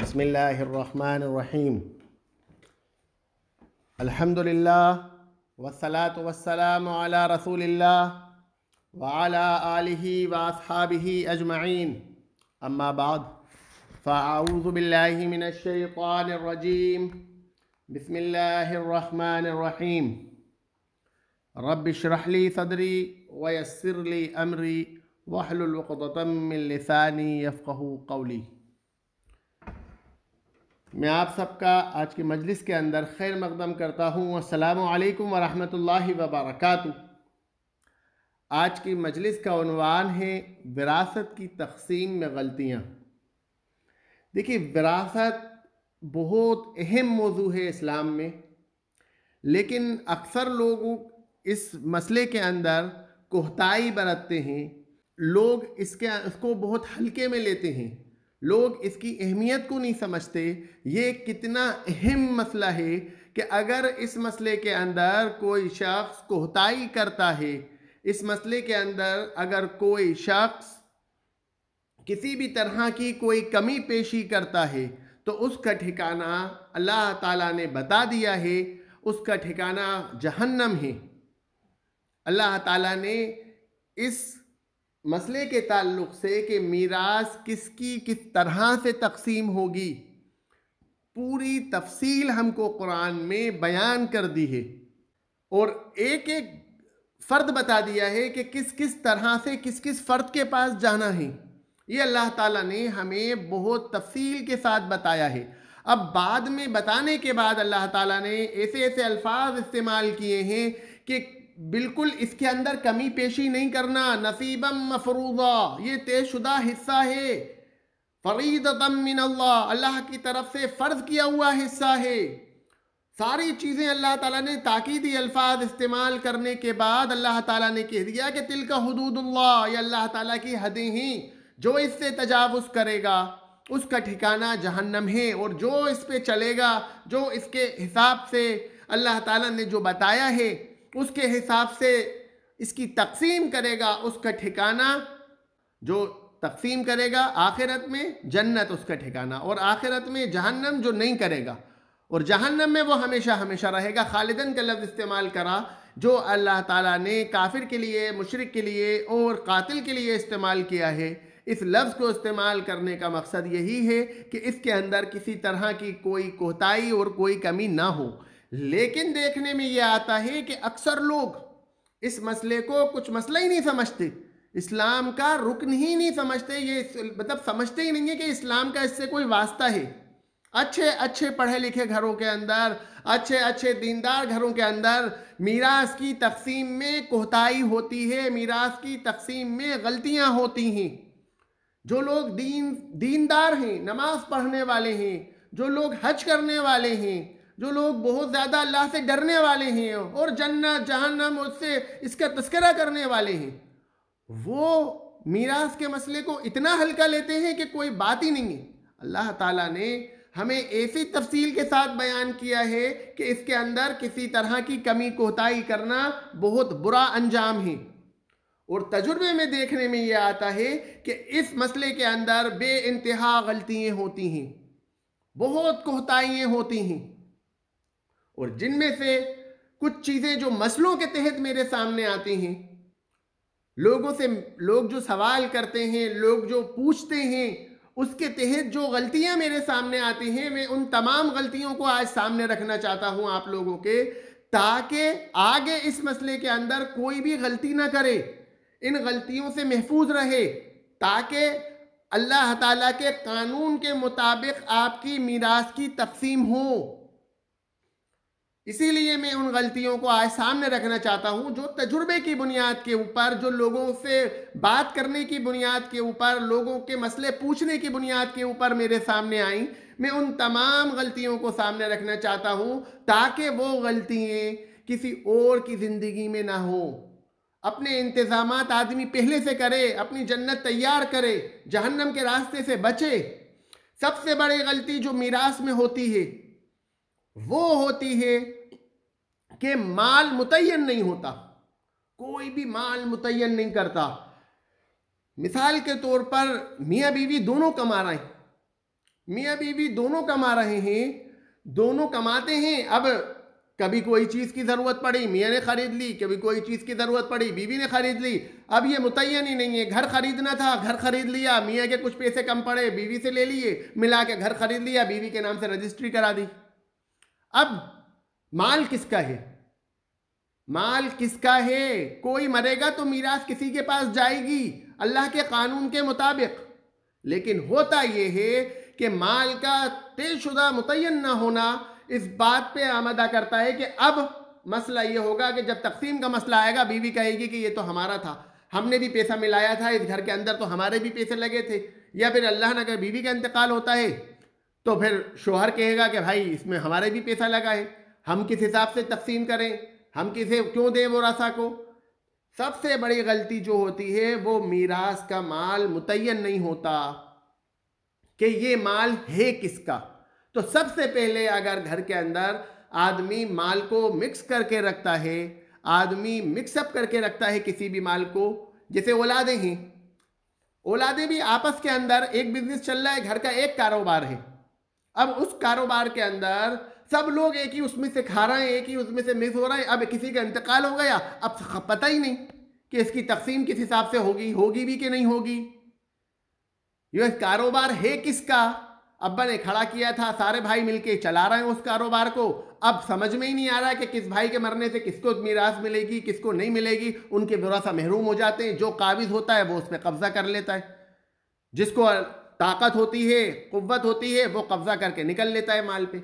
بسم الله الرحمن الرحيم الحمد لله والصلاة والسلام على رسول الله وعلى آله وأصحابه أجمعين أما بعد فأعوذ بالله من الشيطان الرجيم بسم الله الرحمن الرحيم رب اشرح لي صدري ويسر لي أمري واحلل عقدة من لساني يفقه قولي मैं आप सबका आज की मजलिस के अंदर खैर मकदम करता हूँ असलकम वरहमल वबरक आज की मजलिस का अनवान है विरासत की तकसीम में गलतियाँ देखिए विरासत बहुत अहम मौजू है इस्लाम में लेकिन अक्सर लोग इस मसले के अंदर कोहताई बरतते हैं लोग इसके इसको बहुत हल्के में लेते हैं लोग इसकी अहमियत को नहीं समझते ये कितना अहम मसला है कि अगर इस मसले के अंदर कोई शख्स कोताही करता है इस मसले के अंदर अगर कोई शख्स किसी भी तरह की कोई कमी पेशी करता है तो उसका ठिकाना अल्लाह ताला ने बता दिया है उसका ठिकाना जहन्नम है अल्लाह ताला ने इस मसले के ताल्लुक से कि मीरास किसकी किस तरह से तकसीम होगी पूरी तफसील हमको कुरान में बयान कर दी है और एक एक फ़र्द बता दिया है कि किस किस तरह से किस किस फ़र्द के पास जाना है ये अल्लाह ताला ने हमें बहुत तफसील के साथ बताया है अब बाद में बताने के बाद अल्लाह ताला ने ऐसे ऐसे अल्फाज इस्तेमाल किए हैं कि बिल्कुल इसके अंदर कमी पेशी नहीं करना नसीबम मफरूजा ये तयशुदा हिस्सा है फ़रीदतम अल्लाह अल्लाह की तरफ से फ़र्ज़ किया हुआ हिस्सा है सारी चीज़ें अल्लाह ताला ने ताकीदी अल्फाज इस्तेमाल करने के बाद अल्लाह ताला ने कह दिया कि तिल का हदूदुल्लाह ये अल्लाह ताला की हदें ही जो इससे तजावज़ करेगा उसका ठिकाना जहन्नम है और जो इस पर चलेगा जो इसके हिसाब से अल्लाह ताला ने जो बताया है उसके हिसाब से इसकी तकसीम करेगा उसका ठिकाना जो तकसीम करेगा आखिरत में जन्नत उसका ठिकाना और आखिरत में जहन्नम जो नहीं करेगा और जहन्नम में वो हमेशा हमेशा रहेगा खालिदन का लफ्ज़ इस्तेमाल करा जो अल्लाह ताला ने काफिर के लिए मशरक़ के लिए और कातिल के लिए इस्तेमाल किया है इस लफ्ज़ को इस्तेमाल करने का मकसद यही है कि इसके अंदर किसी तरह की कोई कोताही और कोई कमी ना हो लेकिन देखने में ये आता है कि अक्सर लोग इस मसले को कुछ मसला ही नहीं समझते इस्लाम का रुकन ही नहीं समझते ये मतलब समझते ही नहीं है कि इस्लाम का इससे कोई वास्ता है अच्छे अच्छे पढ़े लिखे घरों के अंदर अच्छे अच्छे दीनदार घरों के अंदर मीरास की तकसीम में कोताही होती है मीरास की तकसीम में गलतियां होती हैं जो लोग दीन दीनदार हैं नमाज पढ़ने वाले हैं जो लोग हज करने वाले हैं जो लोग बहुत ज़्यादा अल्लाह से डरने वाले हैं और जन्नत जहन्नम उससे इसका तस्करा करने वाले हैं वो मीरास के मसले को इतना हल्का लेते हैं कि कोई बात ही नहीं है अल्लाह ताला ने हमें ऐसी तफसील के साथ बयान किया है कि इसके अंदर किसी तरह की कमी कोताही करना बहुत बुरा अंजाम है और तजुर्बे में देखने में यह आता है कि इस मसले के अंदर बे गलतियाँ होती हैं बहुत कोताहियाँ होती हैं और जिनमें से कुछ चीज़ें जो मसलों के तहत मेरे सामने आती हैं लोगों से लोग जो सवाल करते हैं लोग जो पूछते हैं उसके तहत जो गलतियां मेरे सामने आती हैं मैं उन तमाम गलतियों को आज सामने रखना चाहता हूं आप लोगों के ताकि आगे इस मसले के अंदर कोई भी गलती ना करे इन गलतियों से महफूज रहे ताकि अल्लाह ताला के कानून के मुताबिक आपकी मीरास की तकसीम हो इसीलिए मैं उन गलतियों को आज सामने रखना चाहता हूं जो तजुर्बे की बुनियाद के ऊपर जो लोगों से बात करने की बुनियाद के ऊपर लोगों के मसले पूछने की बुनियाद के ऊपर मेरे सामने आई मैं उन तमाम गलतियों को सामने रखना चाहता हूं ताकि वो गलतियाँ किसी और की ज़िंदगी में ना हो अपने इंतज़ाम आदमी पहले से करे अपनी जन्नत तैयार करे जहन्नम के रास्ते से बचे सबसे बड़ी गलती जो मीरास में होती है वो होती है कि माल मुतन नहीं होता कोई भी माल मुतन नहीं करता मिसाल के तौर पर मियाँ बीवी दोनों कमा रहे हैं मियाँ बीवी दोनों कमा रहे हैं दोनों कमाते हैं अब कभी कोई चीज़ की ज़रूरत पड़ी मियाँ ने ख़रीद ली कभी कोई चीज़ की ज़रूरत पड़ी बीवी ने ख़रीद ली अब ये मुतयन ही नहीं है घर ख़रीदना था घर ख़रीद लिया मियाँ के कुछ पैसे कम पड़े बीवी से ले लिए मिला के घर ख़रीद लिया बीवी के नाम से रजिस्ट्री करा दी अब माल किसका है माल किसका है कोई मरेगा तो मीरास किसी के पास जाएगी अल्लाह के कानून के मुताबिक लेकिन होता यह है कि माल का तयशुदा मुतन ना होना इस बात पे आमदा करता है कि अब मसला ये होगा कि जब तकसीम का मसला आएगा बीवी कहेगी कि ये तो हमारा था हमने भी पैसा मिलाया था इस घर के अंदर तो हमारे भी पैसे लगे थे या फिर अल्लाह ने अगर बीवी का इंतकाल होता है तो फिर शोहर कहेगा कि भाई इसमें हमारे भी पैसा लगा है हम किस हिसाब से तकसीम करें हम किसे क्यों दें वरासा को सबसे बड़ी गलती जो होती है वो मीरास का माल मुतन नहीं होता कि ये माल है किसका तो सबसे पहले अगर घर के अंदर आदमी माल को मिक्स करके रखता है आदमी मिक्सअप करके रखता है किसी भी माल को जैसे औलादे हैं औलादे भी आपस के अंदर एक बिजनेस चल रहा है घर का एक कारोबार है अब उस कारोबार के अंदर सब लोग एक ही उसमें से खा रहे हैं एक ही उसमें से मिस हो रहे हैं अब किसी का इंतकाल हो गया अब पता ही नहीं कि इसकी तकसीम किस हिसाब से होगी होगी भी कि नहीं होगी ये कारोबार है किसका अब्बा ने खड़ा किया था सारे भाई मिलके चला रहे हैं उस कारोबार को अब समझ में ही नहीं आ रहा है कि किस भाई के मरने से किसको मीरास मिलेगी किसको नहीं मिलेगी उनके भरोसा महरूम हो जाते हैं जो काबिज होता है वो उस पर कब्जा कर लेता है जिसको ताकत होती है कुत होती है वो कब्जा करके निकल लेता है माल पर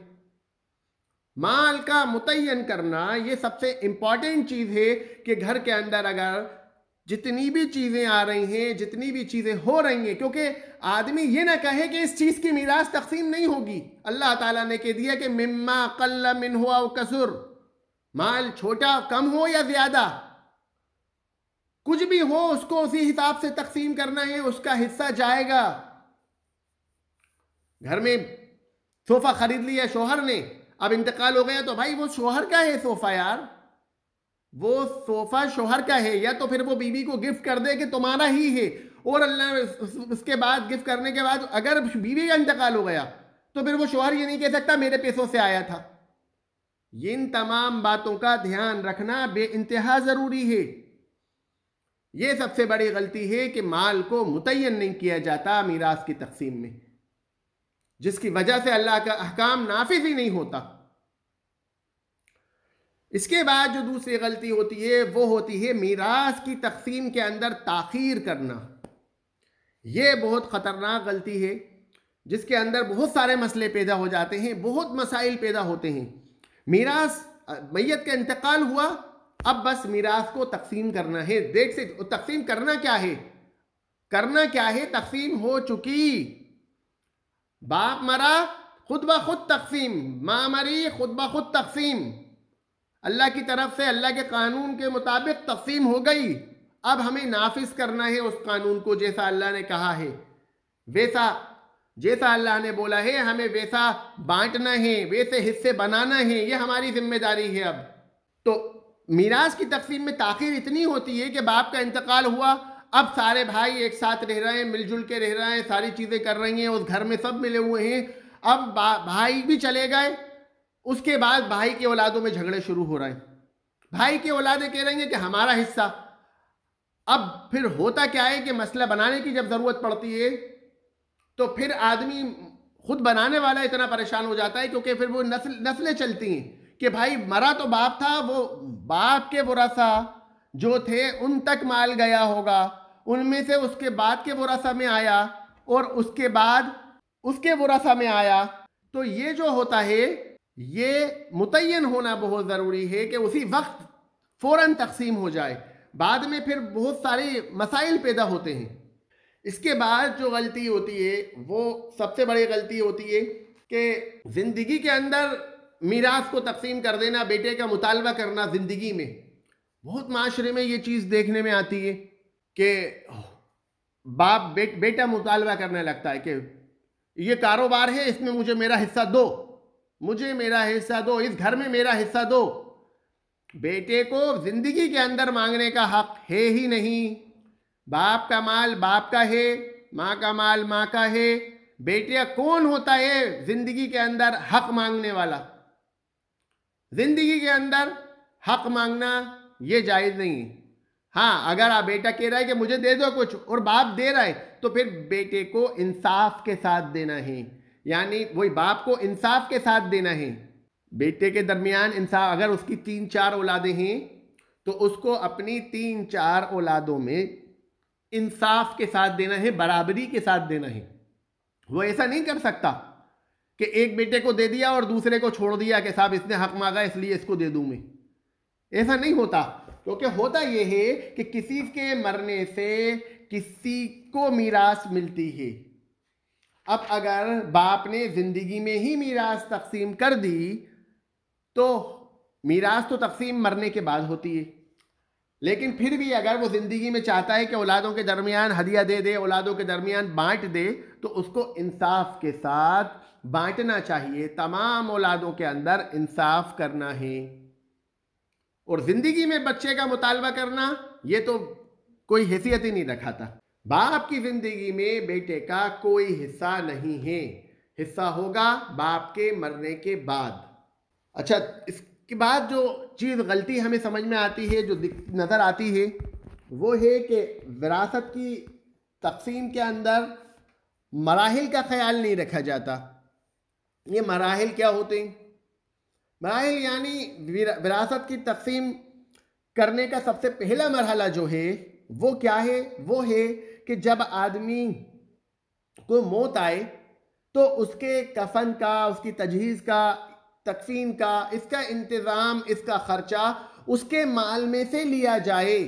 माल का मुतयन करना ये सबसे इम्पॉर्टेंट चीज़ है कि घर के अंदर अगर जितनी भी चीज़ें आ रही हैं जितनी भी चीज़ें हो रही हैं क्योंकि आदमी ये ना कहे कि इस चीज़ की मीरास तकसीम नहीं होगी अल्लाह ताला ने कह दिया कि मम्मा कल्ला मिन हुआ कसुर माल छोटा कम हो या ज़्यादा कुछ भी हो उसको उसी हिसाब से तकसीम करना है उसका हिस्सा जाएगा घर में सोफ़ा ख़रीद लिया शोहर ने अब इंतकाल हो गया तो भाई वो शोहर का है सोफा यार वो सोफा शोहर का है या तो फिर वो बीवी को गिफ्ट कर दे कि तुम्हारा ही है और अल्लाह उसके बाद गिफ्ट करने के बाद अगर बीवी का इंतकाल हो गया तो फिर वो शोहर ये नहीं कह सकता मेरे पैसों से आया था इन तमाम बातों का ध्यान रखना बे इंतहा ज़रूरी है ये सबसे बड़ी गलती है कि माल को मुतयन नहीं किया जाता मीरास की तकसीम में जिसकी वजह से अल्लाह का अहकाम नाफिज ही नहीं होता इसके बाद जो दूसरी गलती होती है वो होती है मीरास की तकसीम के अंदर ताखीर करना ये बहुत ख़तरनाक गलती है जिसके अंदर बहुत सारे मसले पैदा हो जाते हैं बहुत मसाइल पैदा होते हैं मीरास मैत का इंतकाल हुआ अब बस मीरास को तकसीम करना है देख से तकसीम करना क्या है करना क्या है तकसीम हो चुकी बाप मरा खुद ब खुद तकसीम माँ मरी खुद ब खुद तकसीम अल्लाह की तरफ से अल्लाह के कानून के मुताबिक तकसीम हो गई अब हमें नाफिज करना है उस कानून को जैसा अल्लाह ने कहा है वैसा जैसा अल्लाह ने बोला है हमें वैसा बांटना है वैसे हिस्से बनाना है ये हमारी जिम्मेदारी है अब तो मीराज की तकसीम में ताखिर इतनी होती है कि बाप का इंतकाल हुआ अब सारे भाई एक साथ रह रहे हैं मिलजुल के रह रहे हैं सारी चीज़ें कर रही हैं उस घर में सब मिले हुए हैं अब भाई भी चले गए उसके बाद भाई की औलादों में झगड़े शुरू हो रहे हैं भाई की औलादे कह रही हैं कि हमारा हिस्सा अब फिर होता क्या है कि मसला बनाने की जब ज़रूरत पड़ती है तो फिर आदमी खुद बनाने वाला इतना परेशान हो जाता है क्योंकि फिर वो नस्ल नस्लें चलती हैं कि भाई मरा तो बाप था वो बाप के बुरा सा जो थे उन तक माल गया होगा उनमें से उसके बाद के बुरासा में आया और उसके बाद उसके बुरासा में आया तो ये जो होता है ये मुतन होना बहुत ज़रूरी है कि उसी वक्त फ़ौर तकसीम हो जाए बाद में फिर बहुत सारे मसाइल पैदा होते हैं इसके बाद जो गलती होती है वो सबसे बड़ी गलती होती है कि ज़िंदगी के अंदर मीरास को तकसीम कर देना बेटे का मुतालबा करना ज़िंदगी में बहुत माशरे में ये चीज़ देखने में आती है कि बाप बे, बेटा मुतालबा करने लगता है कि ये कारोबार है इसमें मुझे मेरा हिस्सा दो मुझे मेरा हिस्सा दो इस घर में मेरा हिस्सा दो बेटे को जिंदगी के अंदर मांगने का हक है ही नहीं बाप का माल बाप का है माँ का माल माँ का है बेटिया कौन होता है जिंदगी के अंदर हक मांगने वाला जिंदगी के अंदर हक मांगना ये जायज़ नहीं है हाँ अगर आप बेटा कह रहा है कि मुझे दे दो कुछ और बाप दे रहा है तो फिर बेटे को इंसाफ के साथ देना है यानी वही बाप को इंसाफ के साथ देना है बेटे के दरमियान इंसाफ अगर उसकी तीन चार औलादें हैं तो उसको अपनी तीन चार औलादों में इंसाफ के साथ देना है बराबरी के साथ देना है वो ऐसा नहीं कर सकता कि एक बेटे को दे दिया और दूसरे को छोड़ दिया कि साहब इसने हक मांगा इसलिए इसको दे दूँ मैं ऐसा नहीं होता क्योंकि होता यह है कि किसी के मरने से किसी को मीरास मिलती है अब अगर बाप ने ज़िंदगी में ही मीरास तकसीम कर दी तो मीरास तो तकसीम मरने के बाद होती है लेकिन फिर भी अगर वो ज़िंदगी में चाहता है कि औलादों के दरमियान हदिया दे दे औलादों के दरमियान बांट दे तो उसको इंसाफ के साथ बांटना चाहिए तमाम औलादों के अंदर इंसाफ करना है और ज़िंदगी में बच्चे का मुतालबा करना ये तो कोई हैसियत ही नहीं रखाता बाप की ज़िंदगी में बेटे का कोई हिस्सा नहीं है हिस्सा होगा बाप के मरने के बाद अच्छा इसके बाद जो चीज़ गलती हमें समझ में आती है जो नज़र आती है वो है कि विरासत की तकसीम के अंदर मराहल का ख्याल नहीं रखा जाता ये मराहल क्या होते हैं मराइल यानी विरासत की तकसीम करने का सबसे पहला मरहला जो है वो क्या है वो है कि जब आदमी को मौत आए तो उसके कफन का उसकी तजहीज़ का तकसीम का इसका इंतज़ाम इसका ख़र्चा उसके माल में से लिया जाए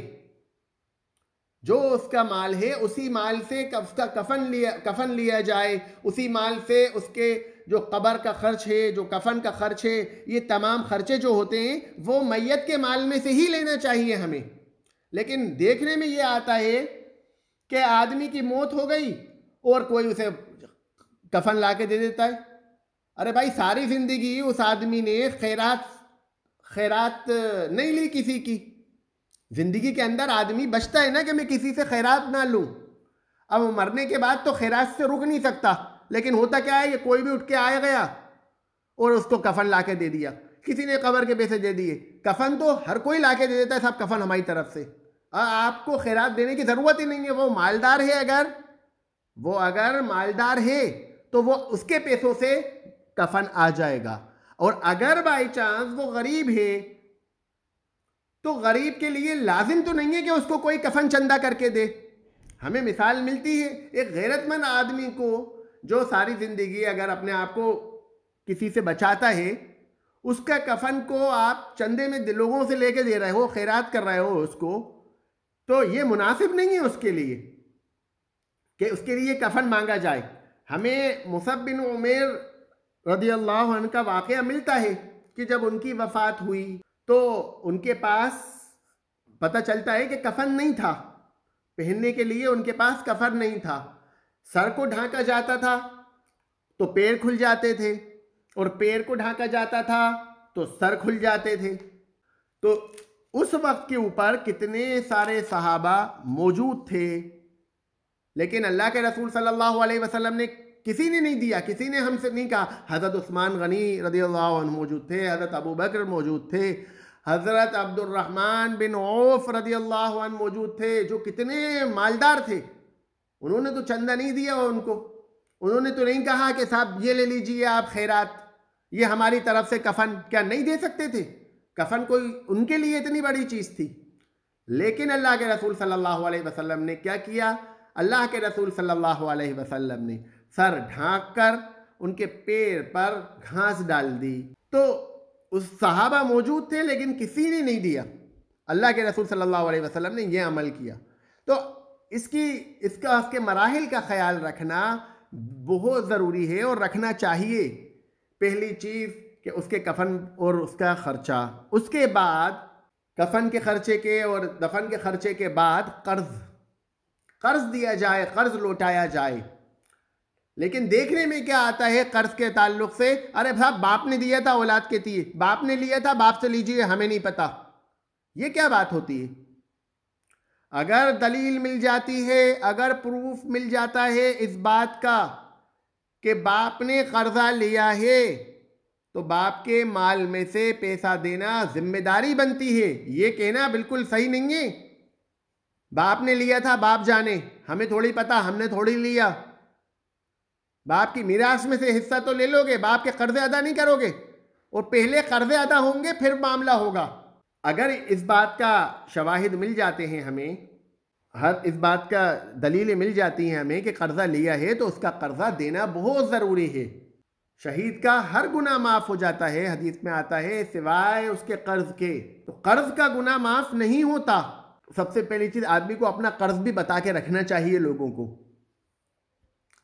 जो उसका माल है उसी माल से उसका कफन लिया कफन लिया जाए उसी माल से उसके जो कबर का खर्च है जो कफन का खर्च है ये तमाम खर्चे जो होते हैं वो मैत के माल में से ही लेना चाहिए हमें लेकिन देखने में ये आता है कि आदमी की मौत हो गई और कोई उसे कफन ला के दे देता है अरे भाई सारी ज़िंदगी उस आदमी ने खैरात खैरात नहीं ली किसी की ज़िंदगी के अंदर आदमी बचता है ना कि मैं किसी से खैरात ना लूँ अब मरने के बाद तो खैरात से रुक नहीं सकता लेकिन होता क्या है कि कोई भी उठ के आया गया और उसको कफन ला के दे दिया किसी ने कबर के पैसे दे दिए कफन तो हर कोई ला के दे देता है साहब कफन हमारी तरफ से आपको खैरात देने की ज़रूरत ही नहीं है वो मालदार है अगर वो अगर मालदार है तो वो उसके पैसों से कफन आ जाएगा और अगर बाई चांस वो गरीब है तो गरीब के लिए लाजिम तो नहीं है कि उसको कोई कफन चंदा करके दे हमें मिसाल मिलती है एक गैरतमंद आदमी को जो सारी ज़िंदगी अगर अपने आप को किसी से बचाता है उसका कफन को आप चंदे में लोगों से लेके दे रहे हो खैरात कर रहे हो उसको तो ये मुनासिब नहीं है उसके लिए कि उसके लिए कफन मांगा जाए हमें मुसब बिन उमेर रदी अल्लाह का वाक़ मिलता है कि जब उनकी वफ़ात हुई तो उनके पास पता चलता है कि कफन नहीं था पहनने के लिए उनके पास कफन नहीं था सर को ढांका जाता था तो पैर खुल जाते थे और पैर को ढांका जाता था तो सर खुल जाते थे तो उस वक्त के ऊपर कितने सारे सहाबा मौजूद थे लेकिन अल्लाह के रसूल सल्लल्लाहु अलैहि वसल्लम ने किसी ने नहीं दिया किसी ने हमसे नहीं कहा हज़रत उस्मान गनी रदी अल्लाह मौजूद थे हज़रत अबू बकर मौजूद थे हज़रत अब्दुलरहमान बिन औफ रदी अल्लाह मौजूद थे जो कितने मालदार थे उन्होंने तो चंदा नहीं दिया उनको उन्होंने तो नहीं कहा कि साहब ये ले लीजिए आप खैरत ये हमारी तरफ से कफन क्या नहीं दे सकते थे कफन कोई उनके लिए इतनी बड़ी चीज़ थी लेकिन अल्लाह के रसूल सल्लल्लाहु अलैहि वसल्लम ने क्या किया अल्लाह के रसूल सल्लल्लाहु अलैहि वसल्लम ने सर ढांक कर उनके पैर पर घास डाल दी तो उस सहाबा मौजूद थे लेकिन किसी ने नहीं दिया अल्लाह के रसूल सल्लल्लाहु अलैहि वसल्लम ने यह अमल किया तो इसकी इसका उसके मराहल का ख्याल रखना बहुत ज़रूरी है और रखना चाहिए पहली चीज़ कि उसके कफन और उसका ख़र्चा उसके बाद कफन के ख़र्चे के और दफन के ख़र्चे के बाद कर्ज़ कर्ज़ दिया जाए कर्ज़ लौटाया जाए लेकिन देखने में क्या आता है कर्ज के ताल्लुक से अरे साहब बाप ने दिया था औलाद के लिए बाप ने लिया था बाप से लीजिए हमें नहीं पता ये क्या बात होती है अगर दलील मिल जाती है अगर प्रूफ मिल जाता है इस बात का कि बाप ने कर्जा लिया है तो बाप के माल में से पैसा देना जिम्मेदारी बनती है ये कहना बिल्कुल सही नहीं है बाप ने लिया था बाप जाने हमें थोड़ी पता हमने थोड़ी लिया बाप की मीराश में से हिस्सा तो ले लोगे बाप के कर्जे अदा नहीं करोगे और पहले कर्जे अदा होंगे फिर मामला होगा अगर इस बात का शवाहिद मिल जाते हैं हमें हर इस बात का दलीलें मिल जाती हैं हमें कि कर्ज़ा लिया है तो उसका कर्ज़ा देना बहुत ज़रूरी है शहीद का हर गुना माफ़ हो जाता है हदीस में आता है सिवाय उसके कर्ज के तो कर्ज का गुना माफ़ नहीं होता सबसे पहली चीज़ आदमी को अपना कर्ज भी बता के रखना चाहिए लोगों को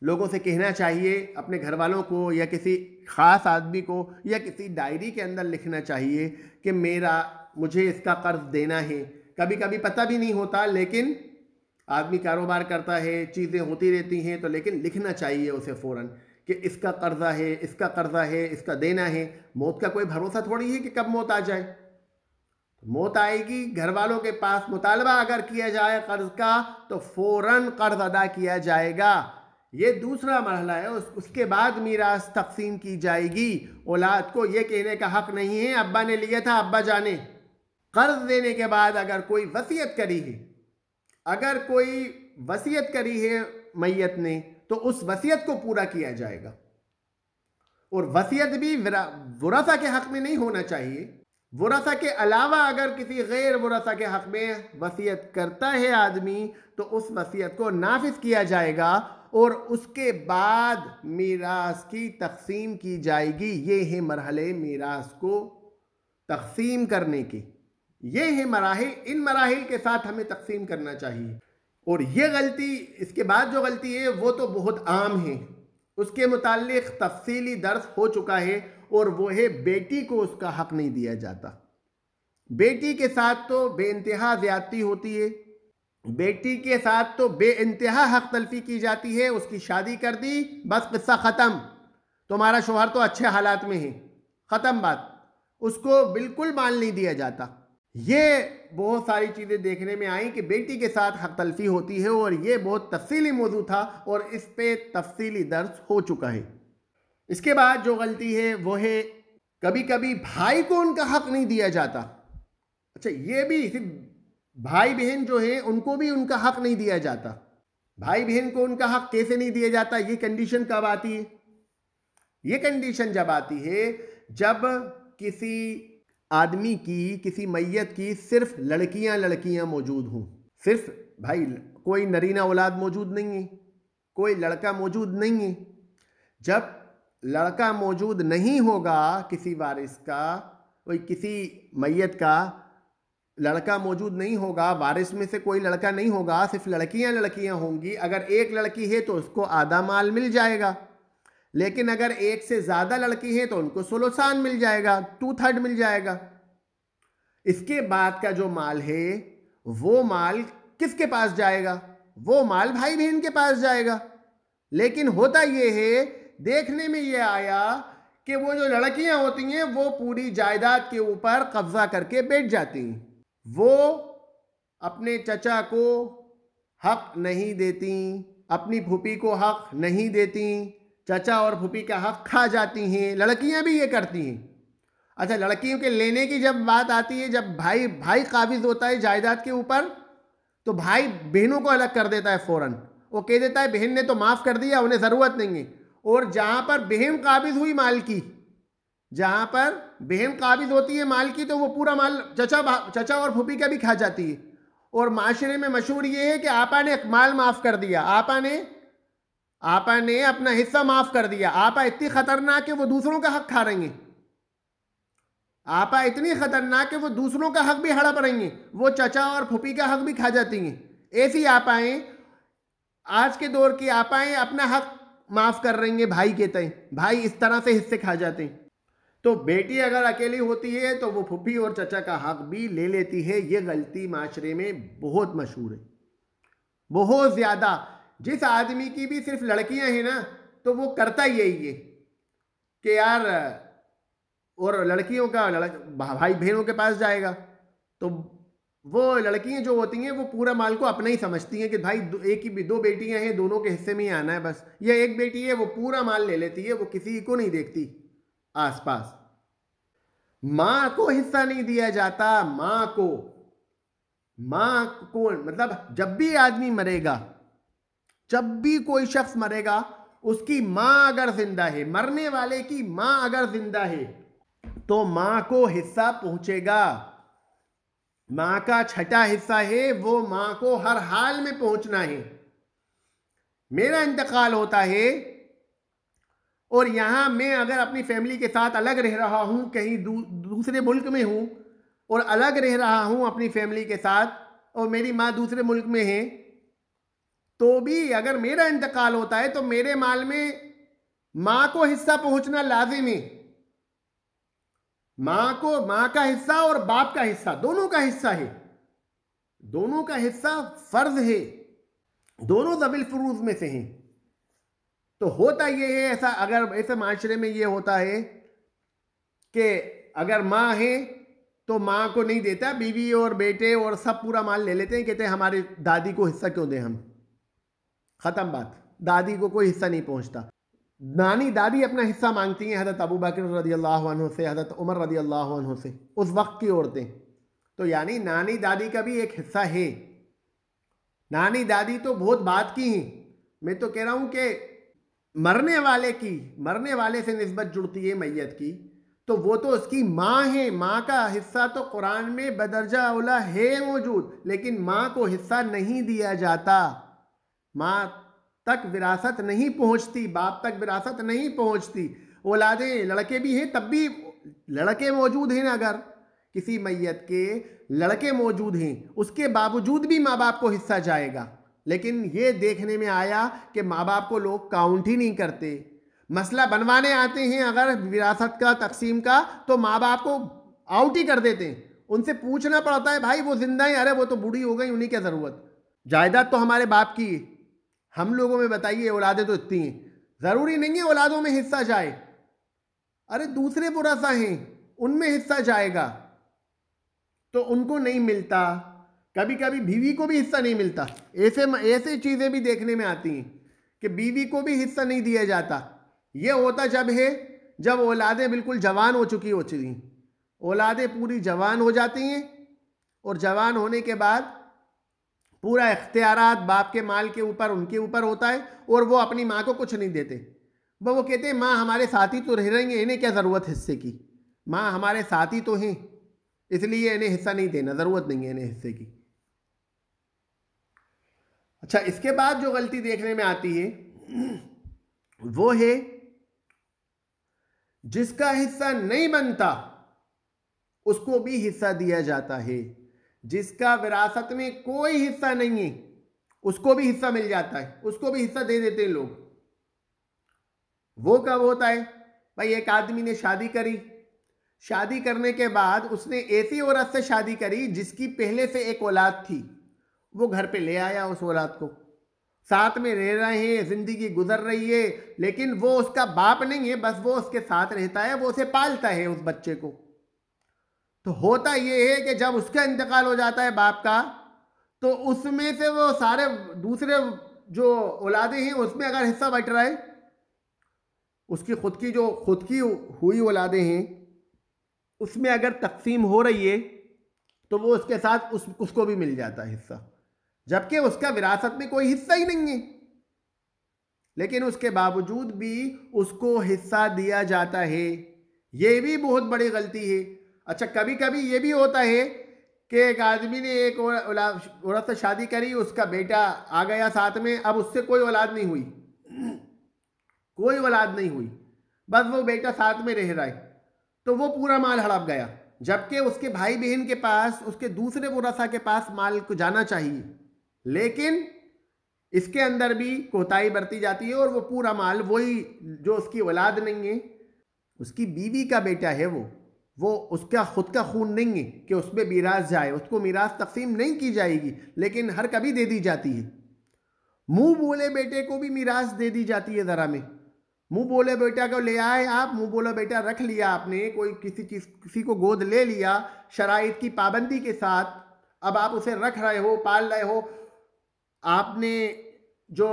लोगों से कहना चाहिए अपने घर वालों को या किसी ख़ास आदमी को या किसी डायरी के अंदर लिखना चाहिए कि मेरा मुझे इसका कर्ज़ देना है कभी कभी पता भी नहीं होता लेकिन आदमी कारोबार करता है चीज़ें होती रहती हैं तो लेकिन लिखना चाहिए उसे फ़ौर कि इसका कर्ज़ा है इसका कर्ज़ा है इसका देना है मौत का कोई भरोसा थोड़ी है कि कब मौत आ जाए मौत आएगी घर वालों के पास मुतालबा अगर किया जाए कर्ज़ का तो फ़ौर कर्ज़ अदा किया जाएगा ये दूसरा मरहला है उस, उसके बाद मीरास तकसीम की जाएगी औलाद को ये कहने का हक नहीं है अब्बा ने लिया था अब्बा जाने कर्ज देने के बाद अगर कोई वसीयत करी है अगर कोई वसीयत करी है मैयत ने तो उस वसीयत को पूरा किया जाएगा और वसीयत भी वरासा के हक में नहीं होना चाहिए वरासा के अलावा अगर किसी गैर वरासा के हक में वसीयत करता है आदमी तो उस वसीयत को नाफिज किया जाएगा और उसके बाद मीरास की तकसीम की जाएगी ये है मरहले मीरास को तकसीम करने के ये है मराहल इन मराहल के साथ हमें तकसीम करना चाहिए और ये गलती इसके बाद जो गलती है वो तो बहुत आम है उसके मुतालिक तफसीली दर्स हो चुका है और वो है बेटी को उसका हक नहीं दिया जाता बेटी के साथ तो बेानतहा ज़्यादती होती है बेटी के साथ तो बे इंतहा हक तलफी की जाती है उसकी शादी कर दी बस किस्सा ख़त्म तुम्हारा शोहर तो अच्छे हालात में है ख़त्म बात उसको बिल्कुल मान नहीं दिया जाता ये बहुत सारी चीज़ें देखने में आई कि बेटी के साथ हक तलफी होती है और ये बहुत तफसीली मौजू था और इस पर तफसीली दर्ज हो चुका है इसके बाद जो गलती है वो है कभी कभी भाई को उनका हक नहीं दिया जाता अच्छा ये भी सिर्फ भाई बहन जो है उनको भी उनका हक नहीं दिया जाता भाई बहन को उनका हक कैसे नहीं दिया जाता ये कंडीशन कब आती है ये कंडीशन जब आती है जब किसी आदमी की किसी मैयत की सिर्फ लड़कियां लड़कियां मौजूद हों सिर्फ भाई कोई नरीना औलाद मौजूद नहीं है कोई लड़का मौजूद नहीं है जब लड़का मौजूद नहीं होगा किसी वारिस का कोई किसी मैयत का लड़का मौजूद नहीं होगा वारिस में से कोई लड़का नहीं होगा सिर्फ लड़कियां लड़कियां होंगी अगर एक लड़की है तो उसको आधा माल मिल जाएगा लेकिन अगर एक से ज़्यादा लड़की है तो उनको सोलोसान मिल जाएगा टू थर्ड मिल जाएगा इसके बाद का जो माल है वो माल किसके पास जाएगा वो माल भाई बहन के पास जाएगा लेकिन होता ये है देखने में ये आया कि वो जो लड़कियां होती हैं वो पूरी जायदाद के ऊपर कब्ज़ा करके बैठ जाती हैं वो अपने चचा को हक नहीं देती अपनी भूपी को हक नहीं देती चचा और भूपी का हक खा जाती हैं लड़कियां भी ये करती हैं अच्छा लड़कियों के लेने की जब बात आती है जब भाई भाई काबिज होता है जायदाद के ऊपर तो भाई बहनों को अलग कर देता है फ़ौरन वो कह देता है बहन ने तो माफ़ कर दिया उन्हें ज़रूरत नहीं है और जहाँ पर बहन काबिज हुई माल की जहां पर बहन काबिज होती है माल की तो वो पूरा माल चचा चचा और फूफी का भी खा जाती है और माशरे में मशहूर ये है कि आपा ने माल माफ़ कर दिया आपा ने आपा ने अपना हिस्सा माफ़ कर दिया आपा इतनी ख़तरनाक है वो दूसरों का हक खा रही आपा इतनी ख़तरनाक है वो दूसरों का हक भी हड़प रही वो चचा और फूफी का हक भी खा जाती हैं ऐसी आपाएँ आज के दौर की आपाएँ अपना हक माफ़ कर रही हैं भाई के तय भाई इस तरह से हिस्से खा जाते हैं तो बेटी अगर अकेली होती है तो वो फुफी और चचा का हक भी ले लेती है ये गलती माशरे में बहुत मशहूर है बहुत ज़्यादा जिस आदमी की भी सिर्फ लड़कियां हैं ना तो वो करता ही है ये कि यार और लड़कियों का लड़क भाई बहनों के पास जाएगा तो वो लड़कियां जो होती हैं वो पूरा माल को अपना ही समझती हैं कि भाई एक ही दो बेटियां हैं दोनों के हिस्से में ही आना है बस या एक बेटी है वो पूरा माल ले लेती है वो किसी को नहीं देखती आसपास मां को हिस्सा नहीं दिया जाता मां को मां को मतलब जब भी आदमी मरेगा जब भी कोई शख्स मरेगा उसकी मां अगर जिंदा है मरने वाले की मां अगर जिंदा है तो मां को हिस्सा पहुंचेगा मां का छठा हिस्सा है वो मां को हर हाल में पहुंचना है मेरा इंतकाल होता है और यहाँ मैं अगर अपनी फैमिली के साथ अलग रह रहा हूँ कहीं दू, दूसरे मुल्क में हूँ और अलग रह रहा हूँ अपनी फैमिली के साथ और मेरी माँ दूसरे मुल्क में है तो भी अगर मेरा इंतकाल होता है तो मेरे माल में माँ को हिस्सा पहुँचना लाजिमी माँ को माँ का हिस्सा और बाप का हिस्सा दोनों का हिस्सा है दोनों का हिस्सा फर्ज है दोनों जबिल फरूज में से हैं तो होता ये है ऐसा अगर ऐसे माशरे में ये होता है कि अगर माँ है तो माँ को नहीं देता बीवी और बेटे और सब पूरा माल ले लेते हैं कहते हैं हमारे दादी को हिस्सा क्यों दें हम ख़त्म बात दादी को कोई हिस्सा नहीं पहुँचता नानी दादी अपना हिस्सा मांगती हैं हज़रत अबू बकर रदी अल्लाह से हज़रत उमर रदी अल्लाह से उस वक्त की औरतें तो यानी नानी दादी का भी एक हिस्सा है नानी दादी तो बहुत बात की हैं मैं तो कह रहा हूँ कि मरने वाले की मरने वाले से नस्बत जुड़ती है मैयत की तो वो तो उसकी माँ है माँ का हिस्सा तो कुरान में बदरजा अवला है मौजूद लेकिन माँ को हिस्सा नहीं दिया जाता माँ तक विरासत नहीं पहुँचती बाप तक विरासत नहीं पहुँचती औलादें लड़के भी हैं तब भी लड़के मौजूद हैं अगर किसी मैयत के लड़के मौजूद हैं उसके बावजूद भी माँ बाप को हिस्सा जाएगा लेकिन ये देखने में आया कि माँ बाप को लोग काउंट ही नहीं करते मसला बनवाने आते हैं अगर विरासत का तकसीम का तो माँ बाप को आउट ही कर देते हैं उनसे पूछना पड़ता है भाई वो जिंदा है अरे वो तो बूढ़ी हो गई उन्हीं क्या ज़रूरत जायदाद तो हमारे बाप की है हम लोगों में बताइए औलादें तो इतनी हैं ज़रूरी नहीं है औलादों में हिस्सा जाए अरे दूसरे सा हैं उनमें हिस्सा जाएगा तो उनको नहीं मिलता कभी कभी बीवी को भी हिस्सा नहीं मिलता ऐसे ऐसे चीज़ें भी देखने में आती हैं कि बीवी को भी हिस्सा नहीं दिया जाता ये होता जब है जब औलादें बिल्कुल जवान हो चुकी होती हैं औलादें पूरी जवान हो जाती हैं और जवान होने के बाद पूरा इख्तियार बाप के माल के ऊपर उनके ऊपर होता है और वो अपनी माँ को कुछ नहीं देते वो वो कहते हैं माँ हमारे साथी तो रह रही हैं इन्हें क्या ज़रूरत हिस्से की माँ हमारे साथी तो हैं इसलिए इन्हें हिस्सा नहीं देना ज़रूरत नहीं है इन्हें हिस्से की अच्छा इसके बाद जो गलती देखने में आती है वो है जिसका हिस्सा नहीं बनता उसको भी हिस्सा दिया जाता है जिसका विरासत में कोई हिस्सा नहीं है उसको भी हिस्सा मिल जाता है उसको भी हिस्सा दे देते हैं लोग वो कब होता है भाई एक आदमी ने शादी करी शादी करने के बाद उसने ऐसी औरत से शादी करी जिसकी पहले से एक औलाद थी वो घर पे ले आया उस औलाद को साथ में रह रहे हैं जिंदगी गुजर रही है लेकिन वो उसका बाप नहीं है बस वो उसके साथ रहता है वो उसे पालता है उस बच्चे को तो होता ये है कि जब उसका इंतकाल हो जाता है बाप का तो उसमें से वो सारे दूसरे जो औलादे हैं उसमें अगर हिस्सा बट रहा है उसकी खुद की जो खुद की हुई औलादे हैं उसमें अगर तकसीम हो रही है तो वो उसके साथ उस उसको भी मिल जाता है हिस्सा जबकि उसका विरासत में कोई हिस्सा ही नहीं है लेकिन उसके बावजूद भी उसको हिस्सा दिया जाता है ये भी बहुत बड़ी गलती है अच्छा कभी कभी ये भी होता है कि एक आदमी ने एक औरत से शादी करी उसका बेटा आ गया साथ में अब उससे कोई औलाद नहीं हुई कोई औलाद नहीं हुई बस वो बेटा साथ में रह रहा है तो वो पूरा माल हड़प गया जबकि उसके भाई बहन के पास उसके दूसरे वसा के पास माल को जाना चाहिए लेकिन इसके अंदर भी कोताही बरती जाती है और वो पूरा माल वही जो उसकी औलाद नहीं है उसकी बीवी का बेटा है वो वो उसका खुद का खून नहीं है कि उसमें मीरास जाए उसको मीरास तकसीम नहीं की जाएगी लेकिन हर कभी दे दी जाती है मुंह बोले बेटे को भी मीरास दे दी जाती है ज़रा में मुंह बोले बेटा को ले आए आप मुंह बोला बेटा रख लिया आपने कोई किसी चीज़ किसी को गोद ले लिया शराइ की पाबंदी के साथ अब आप उसे रख रहे हो पाल रहे हो आपने जो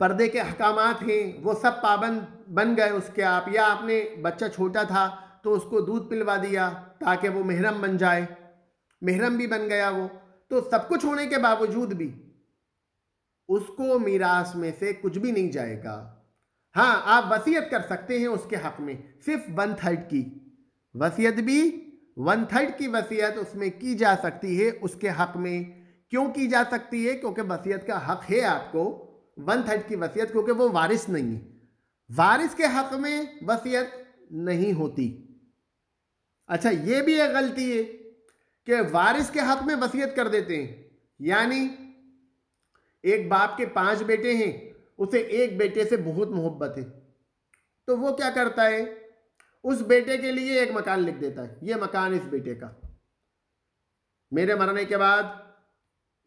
पर्दे के अहकाम हैं वो सब पाबंद बन गए उसके आप या आपने बच्चा छोटा था तो उसको दूध पिलवा दिया ताकि वो महरम बन जाए महरम भी बन गया वो तो सब कुछ होने के बावजूद भी उसको मीरास में से कुछ भी नहीं जाएगा हाँ आप वसीयत कर सकते हैं उसके हक में सिर्फ वन थर्ड की वसीयत भी वन थर्ड की वसीयत उसमें की जा सकती है उसके हक में क्यों की जा सकती है क्योंकि वसीयत का हक है आपको वन थर्ड की वसीयत क्योंकि वो वारिस नहीं है वारिस के हक में वसीयत नहीं होती अच्छा ये भी एक गलती है कि वारिस के हक में वसीयत कर देते हैं यानी एक बाप के पांच बेटे हैं उसे एक बेटे से बहुत मोहब्बत है तो वो क्या करता है उस बेटे के लिए एक मकान लिख देता है ये मकान इस बेटे का मेरे मरने के बाद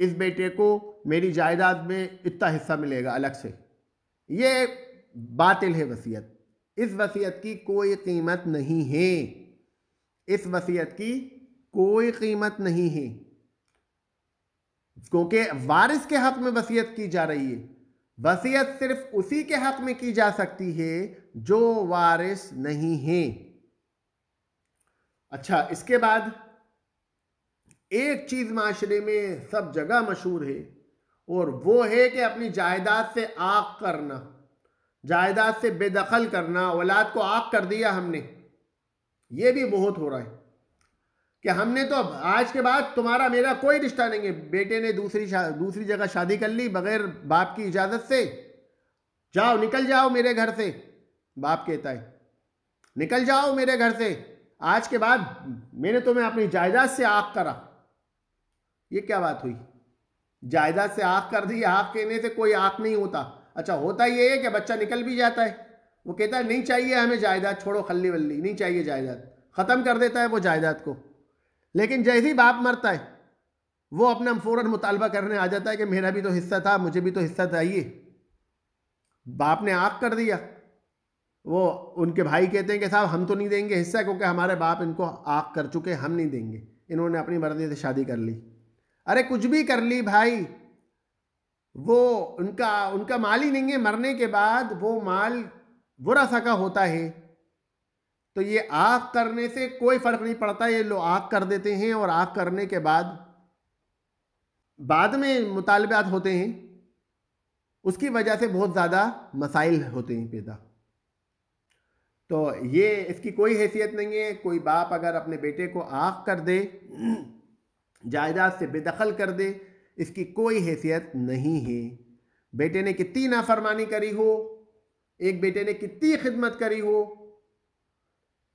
इस बेटे को मेरी जायदाद में इतना हिस्सा मिलेगा अलग से ये बातिल है वसीयत इस वसीयत की कोई कीमत नहीं है इस वसीयत की कोई कीमत नहीं है क्योंकि वारिस के हक में वसीयत की जा रही है वसीयत सिर्फ उसी के हक में की जा सकती है जो वारिस नहीं है अच्छा इसके बाद एक चीज़ माशरे में सब जगह मशहूर है और वो है कि अपनी जायदाद से आग करना जायदाद से बेदखल करना औलाद को आग कर दिया हमने ये भी बहुत हो रहा है कि हमने तो आज के बाद तुम्हारा मेरा कोई रिश्ता नहीं है बेटे ने दूसरी दूसरी जगह शादी कर ली बगैर बाप की इजाज़त से जाओ निकल जाओ मेरे घर से बाप कहता है निकल जाओ मेरे घर से आज के बाद मैंने तुम्हें अपनी जायदाद से आग करा ये क्या बात हुई जायदाद से आँख कर दी आँख कहने से कोई आँख नहीं होता अच्छा होता ये है कि बच्चा निकल भी जाता है वो कहता है नहीं चाहिए हमें जायदाद छोड़ो खल्ली वल्ली नहीं चाहिए जायदाद ख़त्म कर देता है वो जायदाद को लेकिन जैसे ही बाप मरता है वो अपना फ़ौरन मुतालबा करने आ जाता है कि मेरा भी तो हिस्सा था मुझे भी तो हिस्सा चाहिए बाप ने आँख कर दिया वो उनके भाई कहते हैं कि साहब हम तो नहीं देंगे हिस्सा क्योंकि हमारे बाप इनको आँख कर चुके हम नहीं देंगे इन्होंने अपनी मर्जी से शादी कर ली अरे कुछ भी कर ली भाई वो उनका उनका माल ही नहीं है मरने के बाद वो माल वरासा का होता है तो ये आग करने से कोई फर्क नहीं पड़ता ये लोग आग कर देते हैं और आग करने के बाद बाद में मुतालबात होते हैं उसकी वजह से बहुत ज़्यादा मसाइल होते हैं पैदा तो ये इसकी कोई हैसियत नहीं है कोई बाप अगर अपने बेटे को आग कर दे जायदाद से बेदखल कर दे इसकी कोई हैसियत नहीं है बेटे ने कितनी नाफरमानी करी हो एक बेटे ने कितनी खिदमत करी हो